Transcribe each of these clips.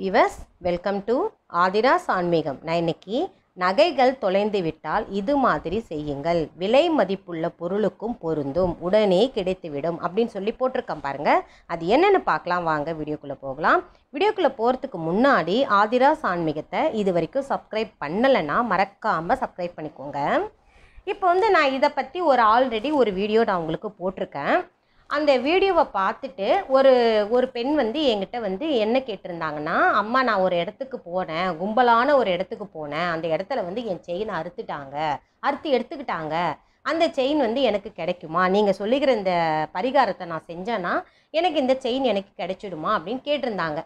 viewers welcome to Aadhira's ஆன்மீகம் நான் இன்னைக்கு நகைகள் தொலைந்து விட்டால் இது மாதிரி செய்யுங்கள் விலை மதிப்புள்ள பொருளுக்கும் பொருந்தும் உடனே கிடைத்துவிடும் அப்படின்னு சொல்லி போட்டிருக்கேன் பாருங்கள் அது என்னென்னு பார்க்கலாம் வாங்க வீடியோக்குள்ளே போகலாம் வீடியோக்குள்ளே போகிறதுக்கு முன்னாடி ஆதிராஸ் ஆன்மீகத்தை இது வரைக்கும் சப்ஸ்கிரைப் பண்ணலைன்னா மறக்காமல் சப்ஸ்கிரைப் பண்ணிக்கோங்க இப்போ வந்து நான் இதை பற்றி ஒரு ஆல்ரெடி ஒரு வீடியோ நான் உங்களுக்கு போட்டிருக்கேன் அந்த வீடியோவை பார்த்துட்டு ஒரு ஒரு பெண் வந்து என்கிட்ட வந்து என்ன கேட்டிருந்தாங்கன்னா அம்மா நான் ஒரு இடத்துக்கு போனேன் கும்பலான ஒரு இடத்துக்கு போனேன் அந்த இடத்துல வந்து என் செயின் அறுத்துட்டாங்க அறுத்து எடுத்துக்கிட்டாங்க அந்த செயின் வந்து எனக்கு கிடைக்குமா நீங்கள் சொல்லிக்கிற இந்த பரிகாரத்தை நான் செஞ்சேன்னா எனக்கு இந்த செயின் எனக்கு கிடைச்சிடுமா அப்படின்னு கேட்டிருந்தாங்க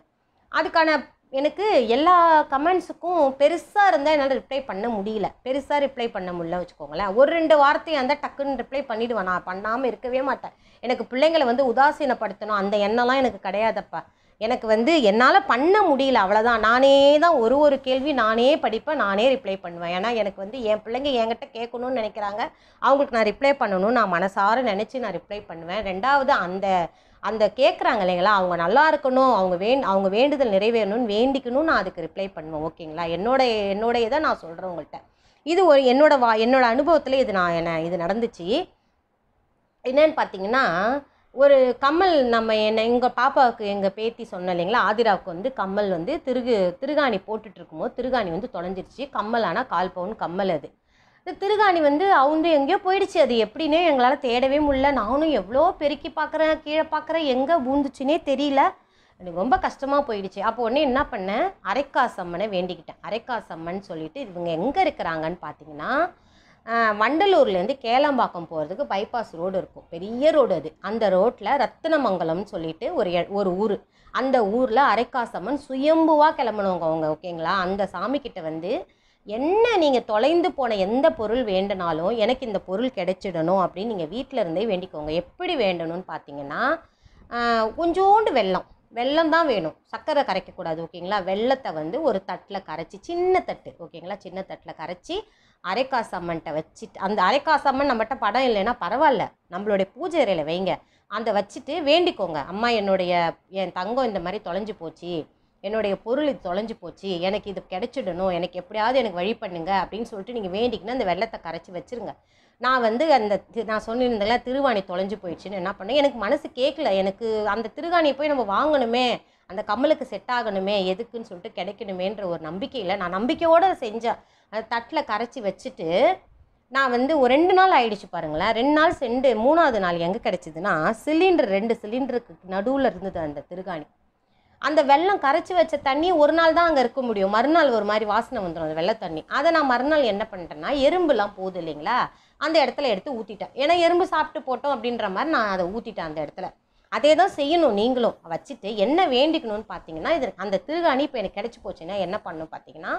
அதுக்கான எனக்கு எல்லா கமெண்ட்ஸுக்கும் பெருசாக இருந்தால் என்னால் ரிப்ளை பண்ண முடியல பெருசாக ரிப்ளை பண்ண முடியல வச்சுக்கோங்களேன் ஒரு ரெண்டு வார்த்தையாக இருந்தால் டக்குன்னு ரிப்ளை பண்ணிவிடுவேன் நான் பண்ணாமல் இருக்கவே மாட்டேன் எனக்கு பிள்ளைங்களை வந்து உதாசீனப்படுத்தணும் அந்த எண்ணெலாம் எனக்கு கிடையாதப்பா எனக்கு வந்து என்னால் பண்ண முடியல அவ்வளோதான் நானே தான் ஒரு ஒரு கேள்வி நானே படிப்பேன் நானே ரிப்ளை பண்ணுவேன் ஏன்னா எனக்கு வந்து என் பிள்ளைங்க என்கிட்ட கேட்கணும்னு நினைக்கிறாங்க அவங்களுக்கு நான் ரிப்ளை பண்ணணும் நான் மனசார நினச்சி நான் ரிப்ளை பண்ணுவேன் ரெண்டாவது அந்த அந்த கேட்குறாங்க இல்லைங்களா அவங்க நல்லா இருக்கணும் அவங்க வேண் அவங்க வேண்டுதல் நிறைவேறணும்னு வேண்டிக்கணும் நான் அதுக்கு ரிப்ளை பண்ணுவேன் ஓகேங்களா என்னோடய என்னோட இதை நான் சொல்கிறேன் உங்கள்கிட்ட இது ஒரு என்னோட வா என்னோடய அனுபவத்தில் இது நான் என்ன இது நடந்துச்சு என்னன்னு பார்த்தீங்கன்னா ஒரு கம்மல் நம்ம என்ன எங்கள் பாப்பாவுக்கு எங்கள் பேத்தி சொன்ன இல்லைங்களா ஆதிராவுக்கு வந்து கம்மல் வந்து திருகு திருகாணி போட்டுட்ருக்கும்போது திருகாணி வந்து தொலைஞ்சிருச்சு கம்மல் ஆனால் கால் பவுன் கம்மல் அது இந்த திருகாணி வந்து அவங்க எங்கேயோ போயிடுச்சு அது எப்படின்னே எங்களால் தேடவே முடியல நானும் எவ்வளோ பெருக்கி பார்க்குறேன் கீழே பார்க்குறேன் எங்கே பூந்துச்சுன்னே தெரியல எனக்கு ரொம்ப கஷ்டமாக போயிடுச்சு அப்போ உடனே என்ன பண்ணேன் அரைக்காசம்மனை வேண்டிக்கிட்டேன் அரைக்காசம்மன் சொல்லிட்டு இவங்க எங்கே இருக்கிறாங்கன்னு பார்த்தீங்கன்னா வண்டலூர்லேருந்து கேளம்பாக்கம் போகிறதுக்கு பைபாஸ் ரோடு இருக்கும் பெரிய ரோடு அது அந்த ரோட்டில் ரத்தனமங்கலம்னு சொல்லிட்டு ஒரு ஒரு ஊர் அந்த ஊரில் அரைக்காசம்மன் சுயம்புவாக கிளம்புனவங்க அவங்க ஓகேங்களா அந்த சாமிக்கிட்ட வந்து என்ன நீங்கள் தொலைந்து போன எந்த பொருள் வேண்டினாலும் எனக்கு இந்த பொருள் கிடைச்சிடணும் அப்படின்னு நீங்கள் வீட்டில் இருந்தே வேண்டிக்கோங்க எப்படி வேண்டணும்னு பார்த்தீங்கன்னா கொஞ்சோண்டு வெள்ளம் வெள்ளம் தான் வேணும் சர்க்கரை கரைக்கக்கூடாது ஓகேங்களா வெள்ளத்தை வந்து ஒரு தட்டில் கரைச்சி சின்ன தட்டு ஓகேங்களா சின்ன தட்டில் கரைச்சி அரைக்காசு அம்மன்கிட்ட வச்சுட்டு அந்த அரைக்காசு அம்மன் நம்மகிட்ட படம் இல்லைன்னா பரவாயில்ல நம்மளுடைய பூஜை அறையில் வைங்க அந்த வச்சுட்டு வேண்டிக்கோங்க அம்மா என்னுடைய என் தங்கம் இந்த மாதிரி தொலைஞ்சு போச்சு என்னுடைய பொருள் இது தொலைஞ்சு போச்சு எனக்கு இது கிடைச்சிடணும் எனக்கு எப்படியாவது எனக்கு வழி பண்ணுங்க அப்படின்னு சொல்லிட்டு நீங்கள் வேண்டிக்கினா அந்த வெள்ளத்தை கரைச்சி வச்சுருங்க நான் வந்து அந்த நான் சொன்னிருந்தேன் திருவாணி தொலைஞ்சு போயிடுச்சுன்னு என்ன பண்ணேன் எனக்கு மனசு கேட்கல எனக்கு அந்த திருகாணியை போய் நம்ம வாங்கணுமே அந்த கம்மலுக்கு செட் ஆகணுமே எதுக்குன்னு சொல்லிட்டு கிடைக்கணுமேன்ற ஒரு நம்பிக்கையில் நான் நம்பிக்கையோடு செஞ்சேன் அதை தட்டில் கரைச்சி வச்சுட்டு நான் வந்து ஒரு ரெண்டு நாள் ஆயிடுச்சு பாருங்களேன் ரெண்டு நாள் செண்டு மூணாவது நாள் எங்கே கிடச்சிதுன்னா சிலிண்டர் ரெண்டு சிலிண்டருக்கு நடுவில் இருந்தது அந்த திருகாணி அந்த வெள்ளம் கரைச்சி வச்ச தண்ணி ஒரு நாள் தான் அங்கே இருக்க முடியும் மறுநாள் ஒரு மாதிரி வாசனை வந்துடும் அந்த வெள்ளை தண்ணி அதை நான் மறுநாள் என்ன பண்ணிட்டேன்னா எறும்புலாம் போகுது இல்லைங்களா அந்த இடத்துல எடுத்து ஊற்றிட்டேன் ஏன்னா எறும்பு சாப்பிட்டு போட்டோம் அப்படின்ற மாதிரி நான் அதை ஊற்றிட்டேன் அந்த இடத்துல அதே தான் செய்யணும் நீங்களும் வச்சுட்டு என்ன வேண்டிக்கணும்னு பார்த்தீங்கன்னா இது அந்த திருகாணி இப்போ எனக்கு கிடச்சி போச்சுன்னா என்ன பண்ணணும் பார்த்தீங்கன்னா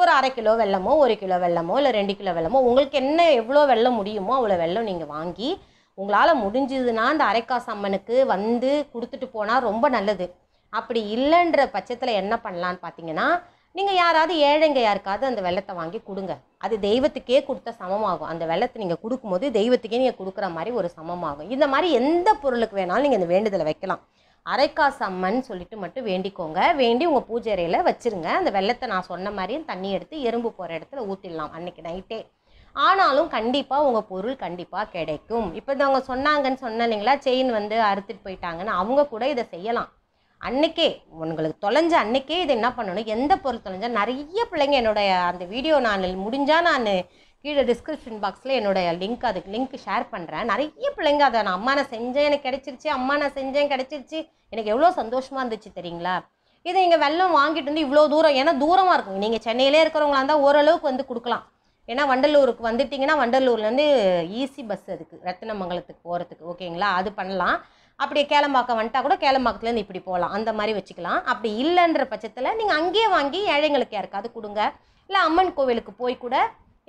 ஒரு அரை கிலோ வெள்ளமோ ஒரு கிலோ வெள்ளமோ இல்லை ரெண்டு கிலோ வெள்ளமோ உங்களுக்கு என்ன எவ்வளோ வெள்ளம் முடியுமோ அவ்வளோ வெள்ளம் நீங்கள் வாங்கி உங்களால் முடிஞ்சதுன்னா அந்த அரைக்காசு அம்மனுக்கு வந்து கொடுத்துட்டு போனால் ரொம்ப நல்லது அப்படி இல்லைன்ற பட்சத்தில் என்ன பண்ணலான்னு பார்த்தீங்கன்னா நீங்கள் யாராவது ஏழைங்க யாருக்காவது அந்த வெள்ளத்தை வாங்கி கொடுங்க அது தெய்வத்துக்கே கொடுத்த சமமாகும் அந்த வெள்ளத்தை நீங்கள் கொடுக்கும்போது தெய்வத்துக்கே நீங்கள் கொடுக்குற மாதிரி ஒரு சமமாகும் இந்த மாதிரி எந்த பொருளுக்கு வேணாலும் நீங்கள் இந்த வேண்டுதலை வைக்கலாம் அரைக்காசு அம்மன் சொல்லிட்டு மட்டும் வேண்டிக்கோங்க வேண்டி உங்கள் பூஜை அறையில் வச்சுருங்க அந்த வெள்ளத்தை நான் சொன்ன மாதிரியும் தண்ணி எடுத்து எறும்பு போகிற இடத்துல ஊற்றிடலாம் அன்றைக்கி நைட்டே ஆனாலும் கண்டிப்பாக உங்கள் பொருள் கண்டிப்பாக கிடைக்கும் இப்போ அவங்க சொன்னாங்கன்னு சொன்ன இல்லைங்களா செயின் வந்து அறுத்துட்டு போயிட்டாங்கன்னு அவங்க கூட இதை செய்யலாம் அன்னைக்கே உங்களுக்கு தொலைஞ்ச அன்னைக்கே இது என்ன பண்ணணும் எந்த பொருள் தொலைஞ்சா நிறைய பிள்ளைங்க என்னுடைய அந்த வீடியோ நான் முடிஞ்சால் நான் கீழே டிஸ்கிரிப்ஷன் பாக்ஸில் என்னுடைய லிங்க் அதுக்கு லிங்க் ஷேர் பண்ணுறேன் நிறைய பிள்ளைங்க அதை நான் அம்மா நான் செஞ்சேன் எனக்கு கிடச்சிருச்சு அம்மா நான் செஞ்சேன் கிடச்சிருச்சு எனக்கு எவ்வளோ சந்தோஷமாக இருந்துச்சு தெரியுங்களா இதை இங்கே வெள்ளம் வாங்கிட்டு வந்து இவ்வளோ தூரம் ஏன்னா தூரமாக இருக்கும் நீங்கள் சென்னையிலே இருக்கிறவங்களா இருந்தால் ஓரளவுக்கு வந்து கொடுக்கலாம் ஏன்னா வண்டலூருக்கு வந்துட்டிங்கன்னா வண்டலூர்லேருந்து ஈஸி பஸ் அதுக்கு ரத்தினமங்கலத்துக்கு போகிறதுக்கு ஓகேங்களா அது பண்ணலாம் அப்படி கேளம்பாக்கம் வந்துட்டா கூட கேளம்பாக்கத்துலேருந்து இப்படி போகலாம் அந்த மாதிரி வச்சுக்கலாம் அப்படி இல்லைன்ற பட்சத்தில் நீங்கள் அங்கேயே வாங்கி ஏழைங்களுக்கு யாருக்காவது கொடுங்க இல்லை அம்மன் கோவிலுக்கு போய் கூட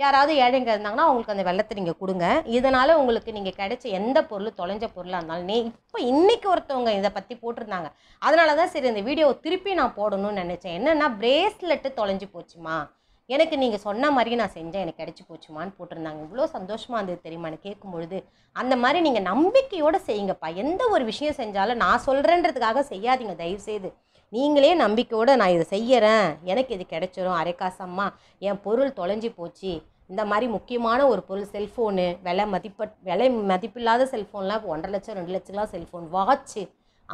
யாராவது ஏழைங்க இருந்தாங்கன்னா அவங்களுக்கு அந்த வெள்ளத்தை நீங்கள் கொடுங்க இதனால் உங்களுக்கு நீங்கள் கிடைச்ச எந்த பொருள் தொலைஞ்ச பொருளாக இருந்தாலும் நீ இப்போ இன்றைக்கி ஒருத்தவங்க இதை பற்றி போட்டிருந்தாங்க அதனால தான் சரி இந்த வீடியோவை திருப்பி நான் போடணும்னு நினச்சேன் என்னென்னா பிரேஸ்லெட்டு தொலைஞ்சு போச்சுமா எனக்கு நீங்கள் சொன்ன மாதிரி நான் செஞ்சேன் எனக்கு கிடச்சி போச்சுமான்னு போட்டிருந்தாங்க இவ்வளோ சந்தோஷமாக இருந்தது தெரியுமா எனக்கு கேட்கும்பொழுது அந்த மாதிரி நீங்கள் நம்பிக்கையோடு செய்யுங்கப்பா எந்த ஒரு விஷயம் செஞ்சாலும் நான் சொல்கிறேன்றதுக்காக செய்யாதீங்க தயவுசெய்து நீங்களே நம்பிக்கையோடு நான் இதை செய்யறேன் எனக்கு இது கிடைச்சிரும் அரைக்காசம்மா என் பொருள் தொலைஞ்சி போச்சு இந்த மாதிரி முக்கியமான ஒரு பொருள் செல்ஃபோனு விலை மதிப்ப விலை மதிப்பில்லாத செல்ஃபோன்லாம் ஒன்றரை லட்சம் ரெண்டு லட்சம்லாம் செல்ஃபோன் வாட்ச்சு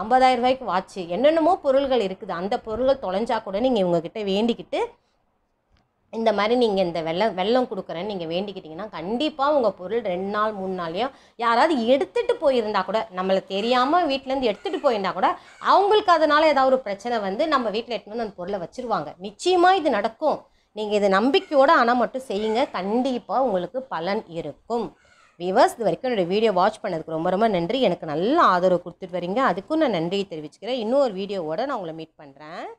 ஐம்பதாயிரம் ரூபாய்க்கு வாட்ச்சு என்னென்னமோ பொருள்கள் இருக்குது அந்த பொருள்கள் தொலைஞ்சா கூட நீங்கள் இவங்கக்கிட்ட வேண்டிக்கிட்டு இந்த மாதிரி நீங்கள் இந்த வெள்ளம் வெள்ளம் கொடுக்குறேன்னு நீங்கள் வேண்டிக்கிட்டிங்கன்னா கண்டிப்பாக உங்கள் பொருள் ரெண்டு நாள் மூணு நாளையும் யாராவது எடுத்துகிட்டு போயிருந்தா கூட நம்மளுக்கு தெரியாமல் வீட்டிலேருந்து எடுத்துகிட்டு போயிருந்தா கூட அவங்களுக்கு அதனால் ஏதாவது ஒரு பிரச்சனை வந்து நம்ம வீட்டில் எடுத்துகிட்டு அந்த பொருளை வச்சுருவாங்க நிச்சயமாக இது நடக்கும் நீங்கள் இது நம்பிக்கையோடு ஆனால் மட்டும் செய்யுங்க கண்டிப்பாக உங்களுக்கு பலன் இருக்கும் விவர்ஸ் இது வரைக்கும் என்னுடைய வீடியோ வாட்ச் பண்ணதுக்கு ரொம்ப ரொம்ப நன்றி எனக்கு நல்ல ஆதரவு கொடுத்துட்டு வரீங்க அதுக்கும் நான் நன்றியை தெரிவிச்சுக்கிறேன் இன்னொரு வீடியோவோடு நான் உங்களை மீட் பண்ணுறேன்